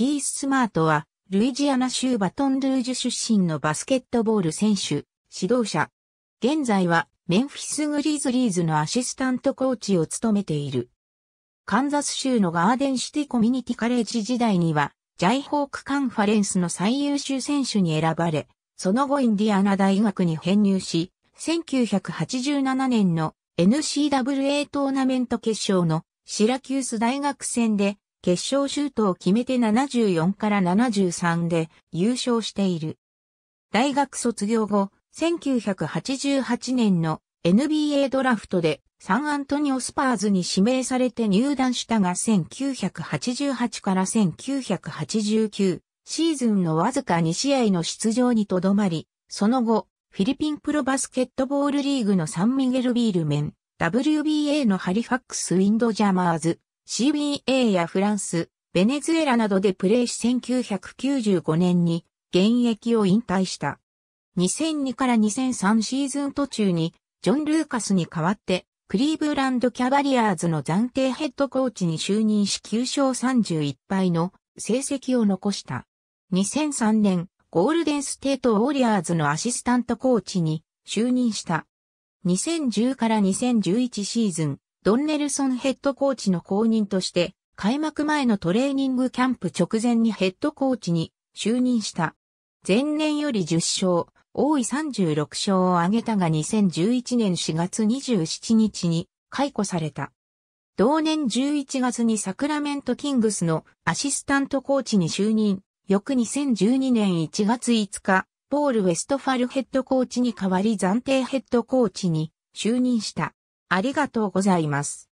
キース・スマートは、ルイジアナ州バトンルージュ出身のバスケットボール選手、指導者。現在は、メンフィス・グリーズリーズのアシスタントコーチを務めている。カンザス州のガーデンシティコミュニティカレッジ時代には、ジャイホークカンファレンスの最優秀選手に選ばれ、その後インディアナ大学に編入し、1987年の n c w a トーナメント決勝のシラキュース大学戦で決勝シュートを決めて74から73で優勝している。大学卒業後、1988年の NBA ドラフトでサンアントニオスパーズに指名されて入団したが1988から1989シーズンのわずか2試合の出場にとどまり、その後、フィリピンプロバスケットボールリーグのサンミゲルビールメン、WBA のハリファックスウィンドジャマーズ、CBA やフランス、ベネズエラなどでプレーし1995年に現役を引退した。2002から2003シーズン途中にジョン・ルーカスに代わってクリーブランドキャバリアーズの暫定ヘッドコーチに就任し9勝31敗の成績を残した。2003年ゴールデンステート・ウォリアーズのアシスタントコーチに就任した。2010から2011シーズンドンネルソンヘッドコーチの後任として、開幕前のトレーニングキャンプ直前にヘッドコーチに就任した。前年より10勝、多い36勝を挙げたが2011年4月27日に解雇された。同年11月にサクラメントキングスのアシスタントコーチに就任。翌2012年1月5日、ポール・ウェストファルヘッドコーチに代わり暫定ヘッドコーチに就任した。ありがとうございます。